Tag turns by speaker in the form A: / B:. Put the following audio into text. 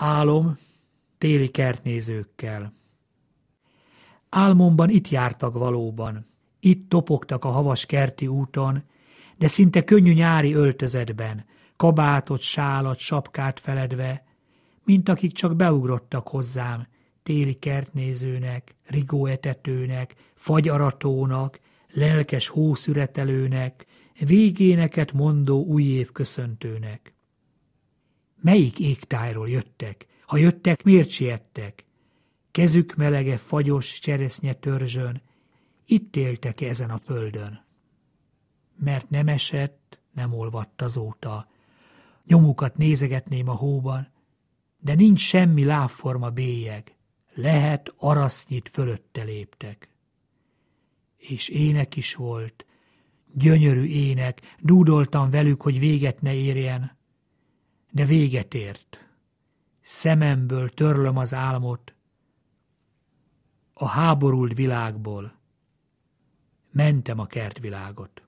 A: Álom téli kertnézőkkel. Álmomban itt jártak valóban, itt topogtak a havas kerti úton, de szinte könnyű nyári öltözetben, kabátot, sálat, sapkát feledve, mint akik csak beugrottak hozzám, téli kertnézőnek, rigóetetőnek, fagyaratónak, lelkes hószüretelőnek, végéneket mondó újév köszöntőnek. Melyik égtájról jöttek? Ha jöttek, miért siettek? Kezük melege fagyos cseresznye törzsön, itt éltek -e ezen a földön? Mert nem esett, nem olvadt azóta. Nyomukat nézegetném a hóban, de nincs semmi lábforma bélyeg. Lehet arasznyit fölötte léptek. És ének is volt, gyönyörű ének, dúdoltam velük, hogy véget ne érjen, de véget ért. Szememből törlöm az álmot, a háborult világból mentem a kertvilágot.